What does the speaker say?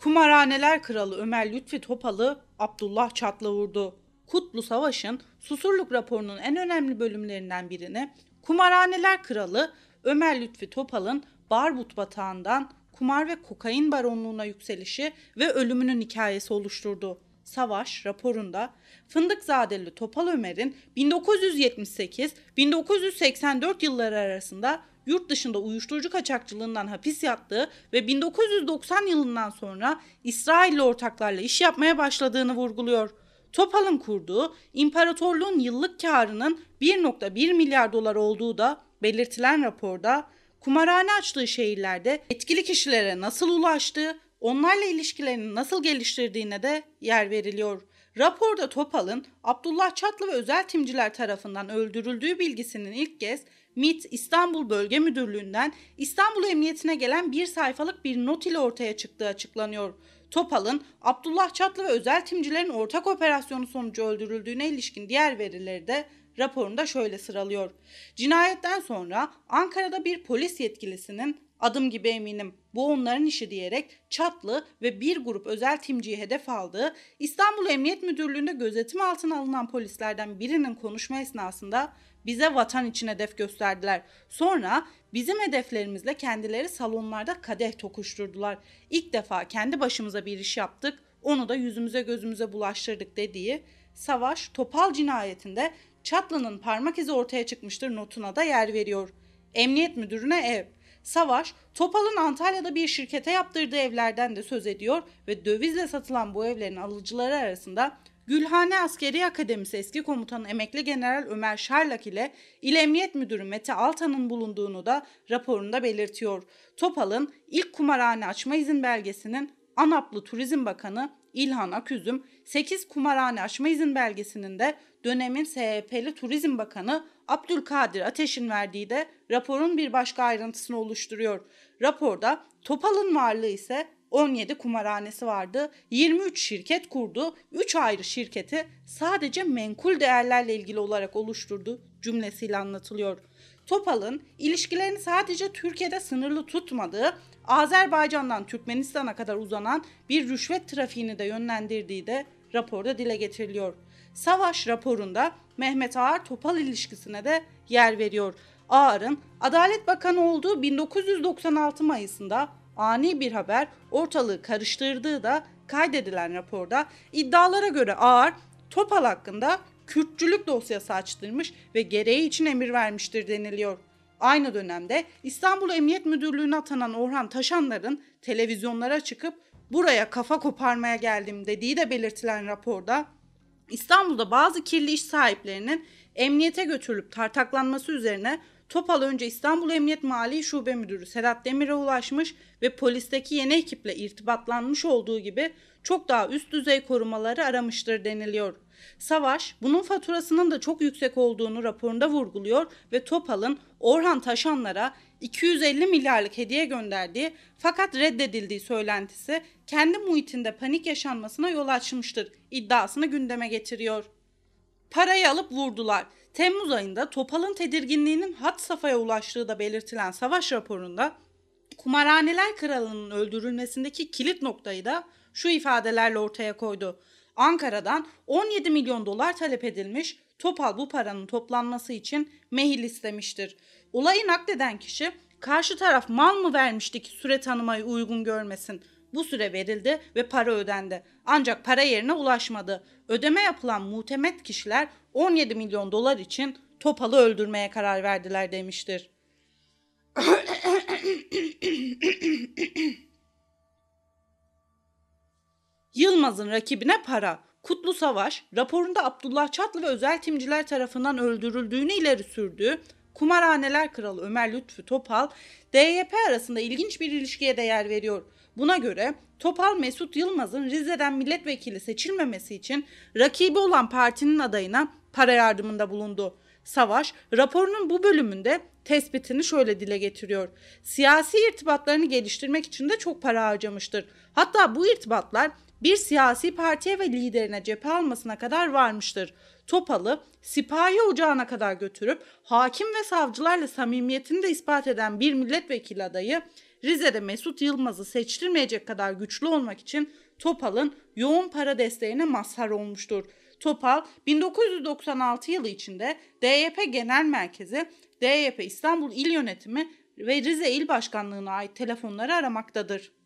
Kumarhaneler Kralı Ömer Lütfi Topalı Abdullah Çatlavurdu. Kutlu Savaş'ın Susurluk raporunun en önemli bölümlerinden birini Kumarhaneler Kralı Ömer Lütfi Topal'ın Barbut batağından kumar ve kokain baronluğuna yükselişi ve ölümünün hikayesi oluşturdu. Savaş raporunda Fındık Zadeli Topal Ömer'in 1978-1984 yılları arasında yurt dışında uyuşturucu kaçakçılığından hapis yattığı ve 1990 yılından sonra İsrail'le ortaklarla iş yapmaya başladığını vurguluyor. Topal'ın kurduğu imparatorluğun yıllık karının 1.1 milyar dolar olduğu da belirtilen raporda kumarhane açtığı şehirlerde etkili kişilere nasıl ulaştığı, onlarla ilişkilerini nasıl geliştirdiğine de yer veriliyor. Raporda Topal'ın Abdullah Çatlı ve özel timciler tarafından öldürüldüğü bilgisinin ilk kez MIT İstanbul Bölge Müdürlüğü'nden İstanbul Emniyetine gelen bir sayfalık bir not ile ortaya çıktığı açıklanıyor. Topal'ın Abdullah Çatlı ve özel timcilerin ortak operasyonu sonucu öldürüldüğüne ilişkin diğer verileri de raporunda şöyle sıralıyor. Cinayetten sonra Ankara'da bir polis yetkilisinin adım gibi eminim bu onların işi diyerek Çatlı ve bir grup özel timciyi hedef aldığı İstanbul Emniyet Müdürlüğü'nde gözetim altına alınan polislerden birinin konuşma esnasında bize vatan için hedef gösterdiler. Sonra bizim hedeflerimizle kendileri salonlarda kadeh tokuşturdular. İlk defa kendi başımıza bir iş yaptık onu da yüzümüze gözümüze bulaştırdık dediği Savaş Topal cinayetinde Çatlı'nın parmak izi ortaya çıkmıştır notuna da yer veriyor. Emniyet müdürüne ev. Savaş, Topal'ın Antalya'da bir şirkete yaptırdığı evlerden de söz ediyor ve dövizle satılan bu evlerin alıcıları arasında Gülhane Askeri Akademisi eski komutanı emekli general Ömer Şarlak ile İl Emniyet Müdürü Mete Altan'ın bulunduğunu da raporunda belirtiyor. Topal'ın ilk kumarhane açma izin belgesinin Anaplı Turizm Bakanı İlhan Aküzüm 8 kumarhane açma izin belgesinin de dönemin SHP'li Turizm Bakanı Abdülkadir Ateş'in verdiği de raporun bir başka ayrıntısını oluşturuyor. Raporda Topal'ın varlığı ise 17 kumarhanesi vardı. 23 şirket kurdu. 3 ayrı şirketi sadece menkul değerlerle ilgili olarak oluşturdu cümlesiyle anlatılıyor. Topal'ın ilişkilerini sadece Türkiye'de sınırlı tutmadığı, Azerbaycan'dan Türkmenistan'a kadar uzanan bir rüşvet trafiğini de yönlendirdiği de raporda dile getiriliyor. Savaş raporunda Mehmet Ağar Topal ilişkisine de yer veriyor. Ağar'ın Adalet Bakanı olduğu 1996 Mayıs'ında ani bir haber ortalığı karıştırdığı da kaydedilen raporda iddialara göre Ağar Topal hakkında Kürtçülük dosyası açtırmış ve gereği için emir vermiştir deniliyor. Aynı dönemde İstanbul Emniyet Müdürlüğü'ne atanan Orhan Taşanlar'ın televizyonlara çıkıp buraya kafa koparmaya geldim dediği de belirtilen raporda İstanbul'da bazı kirli iş sahiplerinin emniyete götürülüp tartaklanması üzerine Topal önce İstanbul Emniyet Mali Şube Müdürü Sedat Demir'e ulaşmış ve polisteki yeni ekiple irtibatlanmış olduğu gibi çok daha üst düzey korumaları aramıştır deniliyor. Savaş bunun faturasının da çok yüksek olduğunu raporunda vurguluyor ve Topal'ın Orhan Taşanlara 250 milyarlık hediye gönderdiği fakat reddedildiği söylentisi kendi muhitinde panik yaşanmasına yol açmıştır iddiasını gündeme getiriyor. Parayı alıp vurdular. Temmuz ayında Topal'ın tedirginliğinin hat safhaya ulaştığı da belirtilen savaş raporunda kumarhaneler kralının öldürülmesindeki kilit noktayı da şu ifadelerle ortaya koydu. Ankara'dan 17 milyon dolar talep edilmiş, Topal bu paranın toplanması için mehil istemiştir. Olayı nakleden kişi karşı taraf mal mı vermişti ki süre tanımayı uygun görmesin. Bu süre verildi ve para ödendi. Ancak para yerine ulaşmadı. Ödeme yapılan muhtemet kişiler 17 milyon dolar için Topal'ı öldürmeye karar verdiler demiştir. Yılmaz'ın rakibine para. Kutlu Savaş raporunda Abdullah Çatlı ve özel timciler tarafından öldürüldüğünü ileri sürdü. Kumarhaneler Kralı Ömer Lütfü Topal, DYP arasında ilginç bir ilişkiye değer veriyor. Buna göre Topal Mesut Yılmaz'ın Rize'den milletvekili seçilmemesi için rakibi olan partinin adayına para yardımında bulundu. Savaş raporunun bu bölümünde tespitini şöyle dile getiriyor. Siyasi irtibatlarını geliştirmek için de çok para harcamıştır. Hatta bu irtibatlar bir siyasi partiye ve liderine cephe almasına kadar varmıştır. Topal'ı sipahi ocağına kadar götürüp hakim ve savcılarla samimiyetini de ispat eden bir milletvekili adayı Rize'de Mesut Yılmaz'ı seçtirmeyecek kadar güçlü olmak için Topal'ın yoğun para desteğine mazhar olmuştur. Topal 1996 yılı içinde DYP Genel Merkezi, DYP İstanbul İl Yönetimi ve Rize İl Başkanlığı'na ait telefonları aramaktadır.